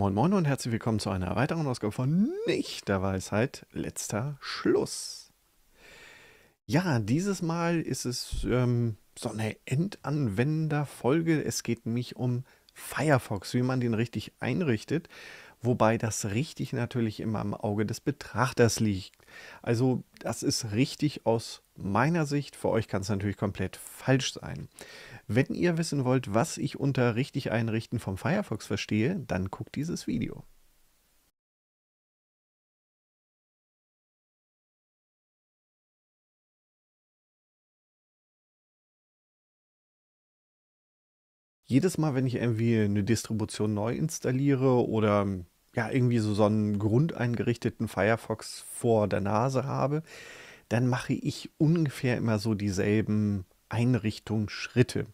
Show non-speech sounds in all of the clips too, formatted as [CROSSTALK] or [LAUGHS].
Moin Moin und herzlich willkommen zu einer weiteren Ausgabe von Nicht der Weisheit, letzter Schluss. Ja, dieses Mal ist es ähm, so eine Endanwenderfolge. Es geht nämlich um Firefox, wie man den richtig einrichtet, wobei das richtig natürlich immer am im Auge des Betrachters liegt. Also das ist richtig aus meiner Sicht, für euch kann es natürlich komplett falsch sein. Wenn ihr wissen wollt, was ich unter richtig einrichten vom Firefox verstehe, dann guckt dieses Video. Jedes Mal, wenn ich irgendwie eine Distribution neu installiere oder ja, irgendwie so, so einen grundeingerichteten Firefox vor der Nase habe, dann mache ich ungefähr immer so dieselben Schritte.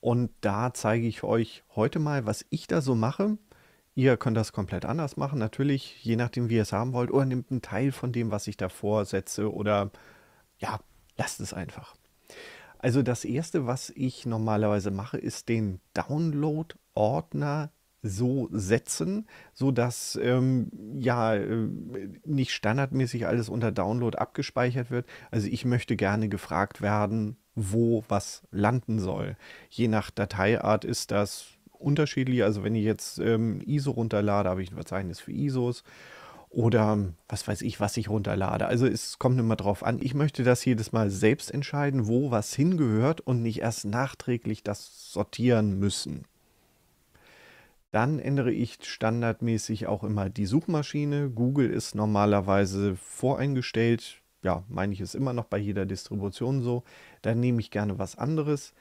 Und da zeige ich euch heute mal, was ich da so mache. Ihr könnt das komplett anders machen, natürlich, je nachdem, wie ihr es haben wollt, oder nehmt einen Teil von dem, was ich davor setze, oder ja, lasst es einfach. Also das erste, was ich normalerweise mache, ist den Download-Ordner so setzen, sodass ähm, ja äh, nicht standardmäßig alles unter Download abgespeichert wird. Also ich möchte gerne gefragt werden, wo was landen soll. Je nach Dateiart ist das unterschiedlich. Also wenn ich jetzt ähm, ISO runterlade, habe ich ein Verzeichnis für ISOs oder was weiß ich, was ich runterlade. Also es kommt immer drauf an. Ich möchte das jedes Mal selbst entscheiden, wo was hingehört und nicht erst nachträglich das sortieren müssen. Dann ändere ich standardmäßig auch immer die Suchmaschine. Google ist normalerweise voreingestellt ja, meine ich, ist immer noch bei jeder Distribution so. Dann nehme ich gerne was anderes.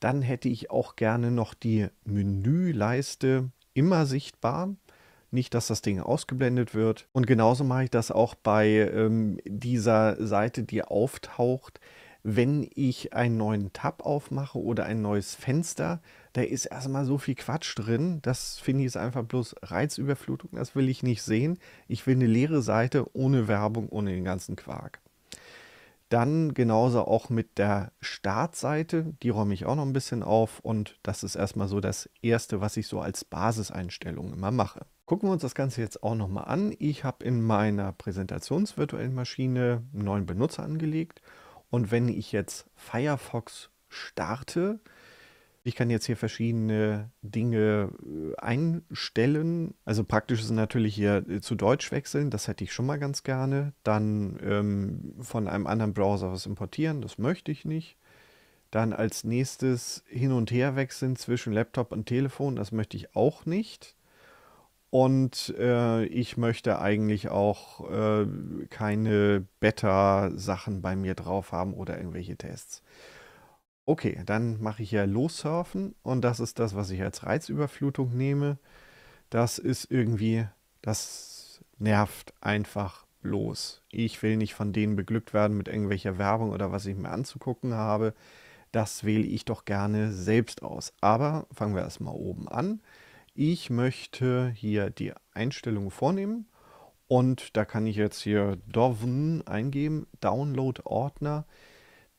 Dann hätte ich auch gerne noch die Menüleiste immer sichtbar. Nicht, dass das Ding ausgeblendet wird. Und genauso mache ich das auch bei ähm, dieser Seite, die auftaucht, wenn ich einen neuen Tab aufmache oder ein neues Fenster, da ist erstmal so viel Quatsch drin. Das finde ich ist einfach bloß Reizüberflutung. Das will ich nicht sehen. Ich will eine leere Seite ohne Werbung, ohne den ganzen Quark. Dann genauso auch mit der Startseite, die räume ich auch noch ein bisschen auf und das ist erstmal so das erste, was ich so als Basiseinstellung immer mache. Gucken wir uns das Ganze jetzt auch nochmal an. Ich habe in meiner Präsentationsvirtuellen Maschine einen neuen Benutzer angelegt und wenn ich jetzt Firefox starte, ich kann jetzt hier verschiedene Dinge äh, einstellen. Also praktisch ist natürlich hier äh, zu Deutsch wechseln, das hätte ich schon mal ganz gerne. Dann ähm, von einem anderen Browser was importieren, das möchte ich nicht. Dann als nächstes hin und her wechseln zwischen Laptop und Telefon, das möchte ich auch nicht. Und äh, ich möchte eigentlich auch äh, keine Beta-Sachen bei mir drauf haben oder irgendwelche Tests. Okay, dann mache ich hier Lossurfen und das ist das, was ich als Reizüberflutung nehme. Das ist irgendwie, das nervt einfach bloß. Ich will nicht von denen beglückt werden mit irgendwelcher Werbung oder was ich mir anzugucken habe. Das wähle ich doch gerne selbst aus. Aber fangen wir erstmal oben an. Ich möchte hier die Einstellungen vornehmen und da kann ich jetzt hier Doven eingeben, Download Ordner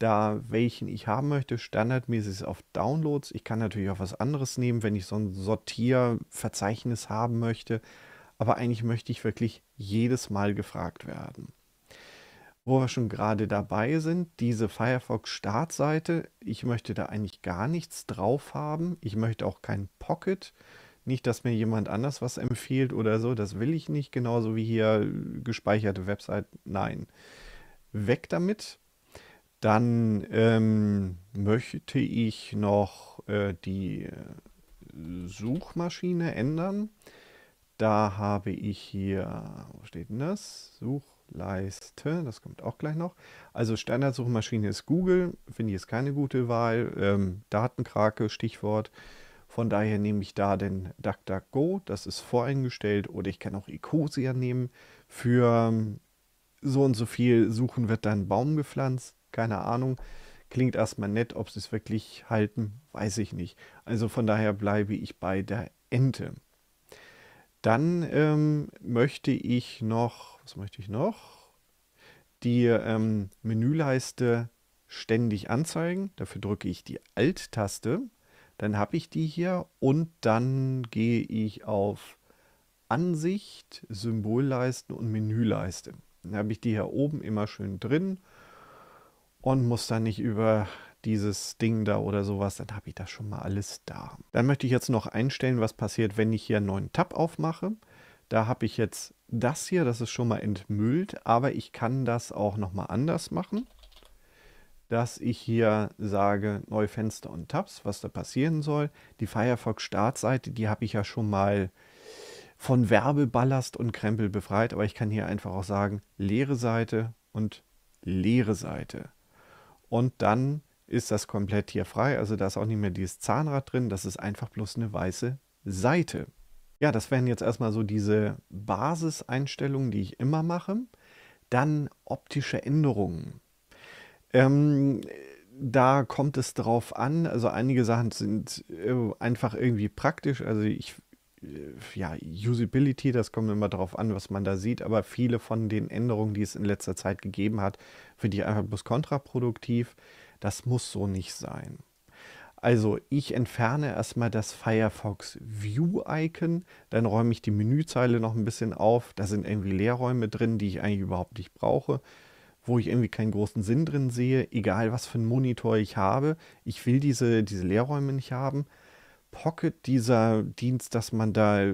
da welchen ich haben möchte. Standardmäßig auf Downloads. Ich kann natürlich auch was anderes nehmen, wenn ich so ein Sortierverzeichnis haben möchte. Aber eigentlich möchte ich wirklich jedes Mal gefragt werden. Wo wir schon gerade dabei sind, diese Firefox-Startseite, ich möchte da eigentlich gar nichts drauf haben. Ich möchte auch kein Pocket. Nicht, dass mir jemand anders was empfiehlt oder so, das will ich nicht, genauso wie hier gespeicherte Website. Nein. Weg damit. Dann ähm, möchte ich noch äh, die äh, Suchmaschine ändern. Da habe ich hier, wo steht denn das? Suchleiste, das kommt auch gleich noch. Also Standardsuchmaschine ist Google, finde ich ist keine gute Wahl. Ähm, Datenkrake, Stichwort. Von daher nehme ich da den DuckDuckGo, das ist voreingestellt. Oder ich kann auch Ecosia nehmen. Für ähm, so und so viel Suchen wird dann Baum gepflanzt keine Ahnung. Klingt erstmal nett, ob sie es wirklich halten, weiß ich nicht. Also von daher bleibe ich bei der Ente. Dann ähm, möchte ich noch, was möchte ich noch? Die ähm, Menüleiste ständig anzeigen. Dafür drücke ich die Alt-Taste. Dann habe ich die hier und dann gehe ich auf Ansicht, Symbolleisten und Menüleiste. Dann habe ich die hier oben immer schön drin und muss dann nicht über dieses Ding da oder sowas, dann habe ich das schon mal alles da. Dann möchte ich jetzt noch einstellen, was passiert, wenn ich hier einen neuen Tab aufmache. Da habe ich jetzt das hier, das ist schon mal entmüllt, aber ich kann das auch noch mal anders machen, dass ich hier sage, neue Fenster und Tabs, was da passieren soll. Die Firefox-Startseite, die habe ich ja schon mal von Werbeballast und Krempel befreit, aber ich kann hier einfach auch sagen, leere Seite und leere Seite. Und dann ist das komplett hier frei. Also da ist auch nicht mehr dieses Zahnrad drin. Das ist einfach bloß eine weiße Seite. Ja, das wären jetzt erstmal so diese Basiseinstellungen, die ich immer mache. Dann optische Änderungen. Ähm, da kommt es drauf an. Also einige Sachen sind äh, einfach irgendwie praktisch. Also ich äh, ja, Usability, das kommt immer darauf an, was man da sieht, aber viele von den Änderungen, die es in letzter Zeit gegeben hat, finde ich einfach bloß kontraproduktiv. Das muss so nicht sein. Also ich entferne erstmal das Firefox View-Icon, dann räume ich die Menüzeile noch ein bisschen auf. Da sind irgendwie Leerräume drin, die ich eigentlich überhaupt nicht brauche, wo ich irgendwie keinen großen Sinn drin sehe, egal was für einen Monitor ich habe. Ich will diese, diese Leerräume nicht haben. Pocket dieser Dienst, dass man da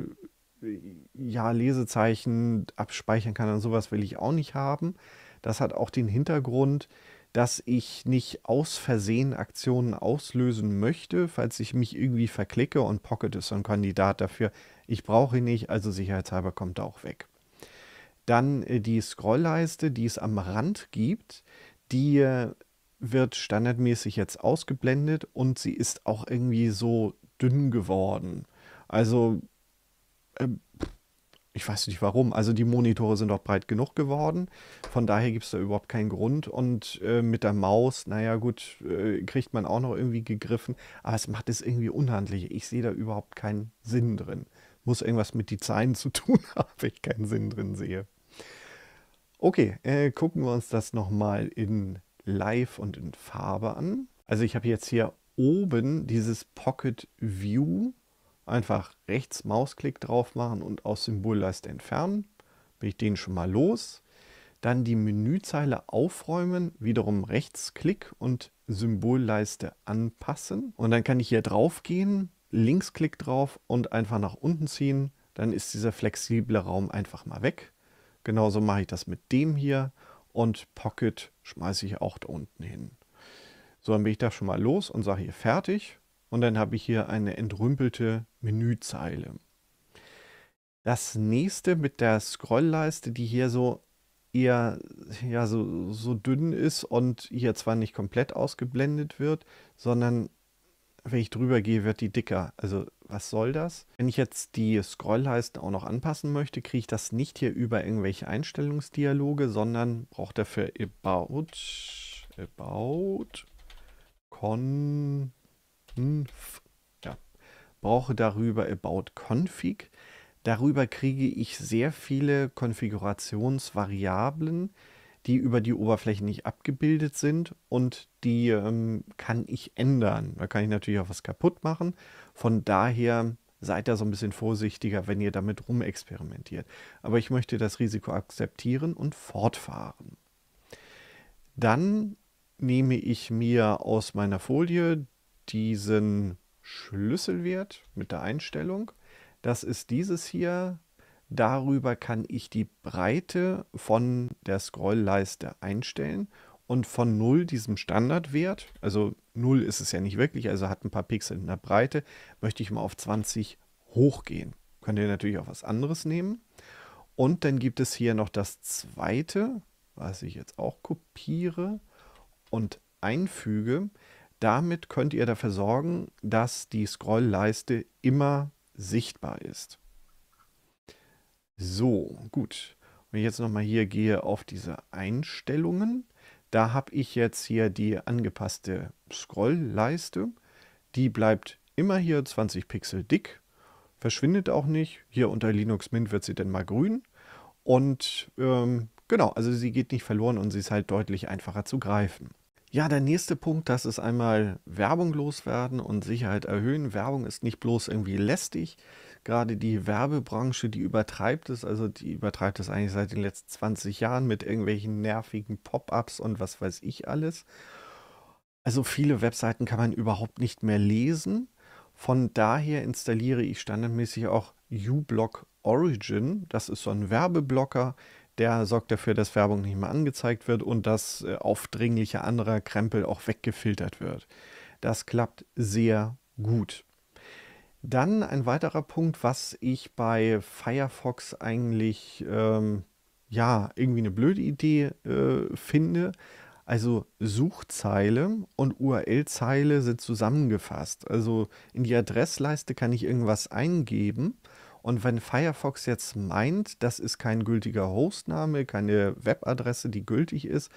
ja Lesezeichen abspeichern kann und sowas will ich auch nicht haben. Das hat auch den Hintergrund, dass ich nicht aus Versehen Aktionen auslösen möchte, falls ich mich irgendwie verklicke und Pocket ist so ein Kandidat dafür. Ich brauche ihn nicht, also sicherheitshalber kommt er auch weg. Dann äh, die Scrollleiste, die es am Rand gibt, die äh, wird standardmäßig jetzt ausgeblendet und sie ist auch irgendwie so dünn geworden. Also, ähm, ich weiß nicht warum. Also die Monitore sind auch breit genug geworden. Von daher gibt es da überhaupt keinen Grund. Und äh, mit der Maus, naja gut, äh, kriegt man auch noch irgendwie gegriffen. Aber es macht es irgendwie unhandlich. Ich sehe da überhaupt keinen Sinn drin. Muss irgendwas mit Design zu tun [LAUGHS] haben, wenn ich keinen Sinn drin sehe. Okay, äh, gucken wir uns das nochmal in Live und in Farbe an. Also ich habe jetzt hier oben dieses Pocket View einfach rechts Mausklick drauf machen und aus Symbolleiste entfernen. Bin ich den schon mal los. Dann die Menüzeile aufräumen, wiederum Rechtsklick und Symbolleiste anpassen. Und dann kann ich hier drauf gehen, Linksklick drauf und einfach nach unten ziehen. Dann ist dieser flexible Raum einfach mal weg. Genauso mache ich das mit dem hier und Pocket schmeiße ich auch da unten hin. So, dann bin ich da schon mal los und sage hier fertig. Und dann habe ich hier eine entrümpelte Menüzeile. Das nächste mit der Scrollleiste, die hier so eher ja, so, so dünn ist und hier zwar nicht komplett ausgeblendet wird, sondern wenn ich drüber gehe, wird die dicker. Also was soll das? Wenn ich jetzt die Scrollleiste auch noch anpassen möchte, kriege ich das nicht hier über irgendwelche Einstellungsdialoge, sondern brauche dafür About, About Conf. Ja. Brauche darüber About Config. Darüber kriege ich sehr viele Konfigurationsvariablen, die über die Oberfläche nicht abgebildet sind und die ähm, kann ich ändern. Da kann ich natürlich auch was kaputt machen. Von daher seid da so ein bisschen vorsichtiger, wenn ihr damit rumexperimentiert. Aber ich möchte das Risiko akzeptieren und fortfahren. Dann nehme ich mir aus meiner Folie diesen Schlüsselwert mit der Einstellung. Das ist dieses hier. Darüber kann ich die Breite von der Scrollleiste einstellen und von 0 diesem Standardwert, also 0 ist es ja nicht wirklich, also hat ein paar Pixel in der Breite, möchte ich mal auf 20 hochgehen. Könnt ihr natürlich auch was anderes nehmen. Und dann gibt es hier noch das zweite, was ich jetzt auch kopiere und einfüge. Damit könnt ihr dafür sorgen, dass die Scrollleiste immer sichtbar ist. So, gut. Wenn ich jetzt nochmal hier gehe auf diese Einstellungen, da habe ich jetzt hier die angepasste Scrollleiste. Die bleibt immer hier 20 Pixel dick, verschwindet auch nicht. Hier unter Linux Mint wird sie dann mal grün. Und ähm, genau, also sie geht nicht verloren und sie ist halt deutlich einfacher zu greifen. Ja, der nächste Punkt, das ist einmal Werbung loswerden und Sicherheit erhöhen. Werbung ist nicht bloß irgendwie lästig. Gerade die Werbebranche, die übertreibt es, also die übertreibt es eigentlich seit den letzten 20 Jahren mit irgendwelchen nervigen Pop-ups und was weiß ich alles. Also viele Webseiten kann man überhaupt nicht mehr lesen. Von daher installiere ich standardmäßig auch uBlock Origin. Das ist so ein Werbeblocker, der sorgt dafür, dass Werbung nicht mehr angezeigt wird und dass äh, aufdringliche anderer Krempel auch weggefiltert wird. Das klappt sehr gut. Dann ein weiterer Punkt, was ich bei Firefox eigentlich ähm, ja irgendwie eine blöde Idee äh, finde. Also Suchzeile und URL-Zeile sind zusammengefasst. Also in die Adressleiste kann ich irgendwas eingeben und wenn Firefox jetzt meint, das ist kein gültiger Hostname, keine Webadresse, die gültig ist,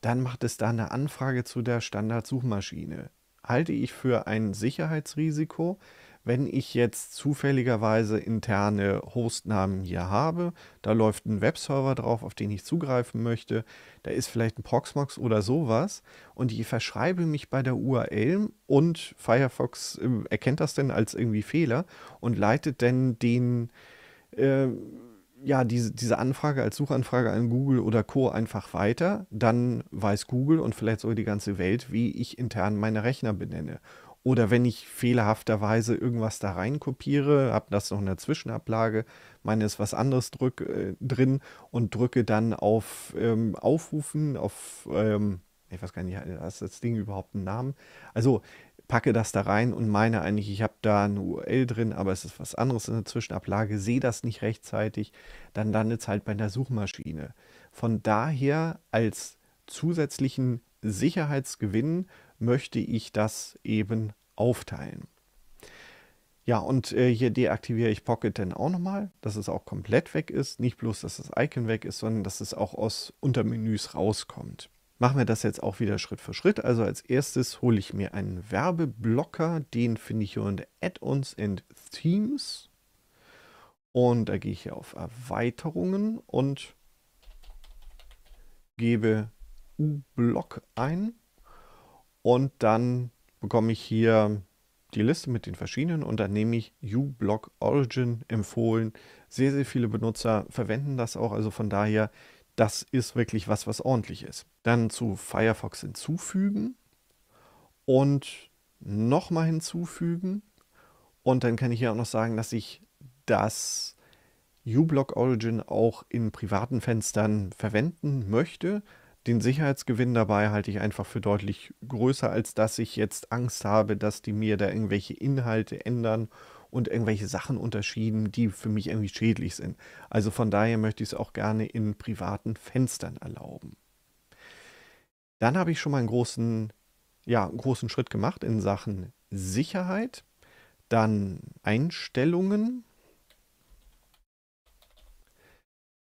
dann macht es da eine Anfrage zu der Standardsuchmaschine. Halte ich für ein Sicherheitsrisiko, wenn ich jetzt zufälligerweise interne Hostnamen hier habe, da läuft ein Webserver drauf, auf den ich zugreifen möchte, da ist vielleicht ein Proxmox oder sowas und ich verschreibe mich bei der URL und Firefox äh, erkennt das denn als irgendwie Fehler und leitet denn den äh, ja, diese, diese Anfrage als Suchanfrage an Google oder Co. einfach weiter, dann weiß Google und vielleicht sogar die ganze Welt, wie ich intern meine Rechner benenne. Oder wenn ich fehlerhafterweise irgendwas da rein kopiere, habe das noch in der Zwischenablage, meine ist was anderes drück, äh, drin und drücke dann auf ähm, Aufrufen, auf, ähm, ich weiß gar nicht, hast das Ding überhaupt einen Namen? Also packe das da rein und meine eigentlich, ich habe da eine URL drin, aber es ist was anderes in der Zwischenablage, sehe das nicht rechtzeitig, dann landet es halt bei einer Suchmaschine. Von daher als zusätzlichen Sicherheitsgewinn möchte ich das eben aufteilen. Ja, und äh, hier deaktiviere ich Pocket dann auch nochmal, dass es auch komplett weg ist. Nicht bloß, dass das Icon weg ist, sondern dass es auch aus Untermenüs rauskommt. Machen wir das jetzt auch wieder Schritt für Schritt. Also als erstes hole ich mir einen Werbeblocker. Den finde ich hier unter Add-ons and Themes. Und da gehe ich hier auf Erweiterungen und gebe U-Block ein. Und dann bekomme ich hier die Liste mit den verschiedenen und dann nehme ich uBlock Origin empfohlen. Sehr, sehr viele Benutzer verwenden das auch, also von daher, das ist wirklich was, was ordentlich ist. Dann zu Firefox hinzufügen und nochmal hinzufügen. Und dann kann ich hier auch noch sagen, dass ich das uBlock Origin auch in privaten Fenstern verwenden möchte den Sicherheitsgewinn dabei halte ich einfach für deutlich größer, als dass ich jetzt Angst habe, dass die mir da irgendwelche Inhalte ändern und irgendwelche Sachen unterschieden, die für mich irgendwie schädlich sind. Also von daher möchte ich es auch gerne in privaten Fenstern erlauben. Dann habe ich schon mal einen großen, ja, einen großen Schritt gemacht in Sachen Sicherheit, dann Einstellungen,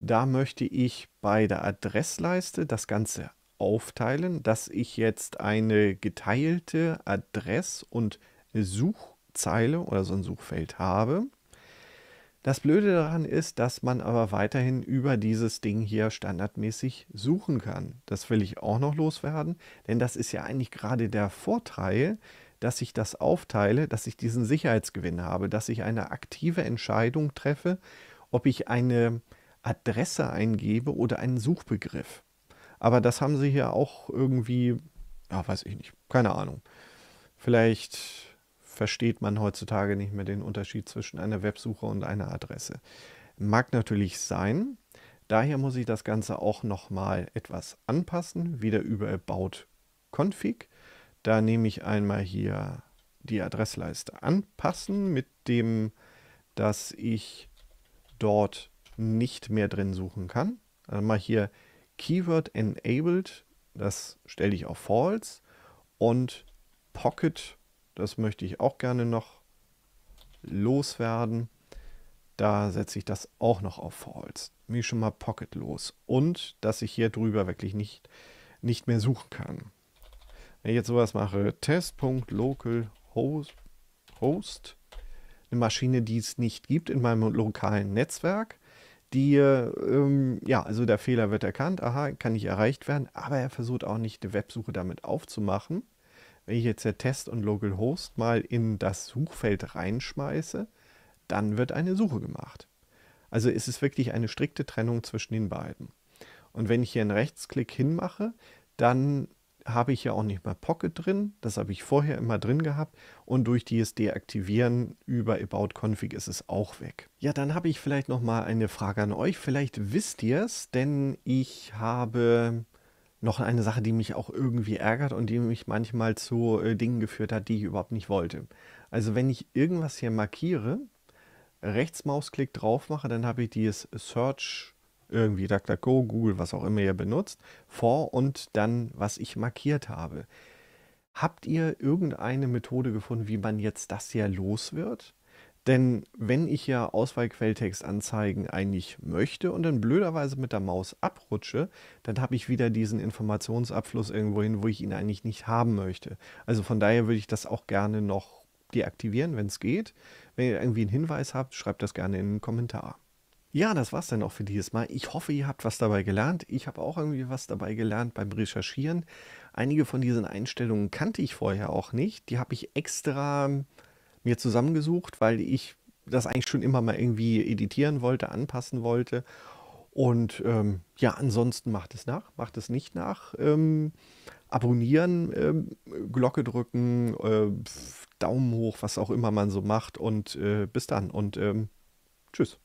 Da möchte ich bei der Adressleiste das Ganze aufteilen, dass ich jetzt eine geteilte Adress- und Suchzeile oder so ein Suchfeld habe. Das Blöde daran ist, dass man aber weiterhin über dieses Ding hier standardmäßig suchen kann. Das will ich auch noch loswerden, denn das ist ja eigentlich gerade der Vorteil, dass ich das aufteile, dass ich diesen Sicherheitsgewinn habe, dass ich eine aktive Entscheidung treffe, ob ich eine Adresse eingebe oder einen Suchbegriff. Aber das haben sie hier auch irgendwie, ja, weiß ich nicht, keine Ahnung. Vielleicht versteht man heutzutage nicht mehr den Unterschied zwischen einer Websuche und einer Adresse. Mag natürlich sein. Daher muss ich das Ganze auch nochmal etwas anpassen. Wieder über About Config. Da nehme ich einmal hier die Adressleiste anpassen, mit dem, dass ich dort nicht mehr drin suchen kann. Also mal hier Keyword Enabled, das stelle ich auf False und Pocket, das möchte ich auch gerne noch loswerden. Da setze ich das auch noch auf False. Mir schon mal Pocket los. Und dass ich hier drüber wirklich nicht, nicht mehr suchen kann. Wenn ich jetzt sowas mache, test.localhost, eine Maschine, die es nicht gibt in meinem lokalen Netzwerk, die, ähm, ja, also der Fehler wird erkannt, aha, kann nicht erreicht werden, aber er versucht auch nicht eine Websuche damit aufzumachen. Wenn ich jetzt der Test und Localhost mal in das Suchfeld reinschmeiße, dann wird eine Suche gemacht. Also ist es wirklich eine strikte Trennung zwischen den beiden. Und wenn ich hier einen Rechtsklick hinmache, dann habe ich ja auch nicht mehr Pocket drin. Das habe ich vorher immer drin gehabt. Und durch dieses Deaktivieren über About Config ist es auch weg. Ja, dann habe ich vielleicht noch mal eine Frage an euch. Vielleicht wisst ihr es, denn ich habe noch eine Sache, die mich auch irgendwie ärgert und die mich manchmal zu äh, Dingen geführt hat, die ich überhaupt nicht wollte. Also wenn ich irgendwas hier markiere, Rechtsmausklick drauf mache, dann habe ich dieses Search irgendwie DuckDuckGo, Google, was auch immer ihr benutzt, vor und dann, was ich markiert habe. Habt ihr irgendeine Methode gefunden, wie man jetzt das hier los wird? Denn wenn ich ja Auswahlquelltext anzeigen eigentlich möchte und dann blöderweise mit der Maus abrutsche, dann habe ich wieder diesen Informationsabfluss irgendwo hin, wo ich ihn eigentlich nicht haben möchte. Also von daher würde ich das auch gerne noch deaktivieren, wenn es geht. Wenn ihr irgendwie einen Hinweis habt, schreibt das gerne in den Kommentar. Ja, das war's dann auch für dieses Mal. Ich hoffe, ihr habt was dabei gelernt. Ich habe auch irgendwie was dabei gelernt beim Recherchieren. Einige von diesen Einstellungen kannte ich vorher auch nicht. Die habe ich extra ähm, mir zusammengesucht, weil ich das eigentlich schon immer mal irgendwie editieren wollte, anpassen wollte. Und ähm, ja, ansonsten macht es nach, macht es nicht nach. Ähm, abonnieren, ähm, Glocke drücken, äh, Daumen hoch, was auch immer man so macht. Und äh, bis dann und ähm, tschüss.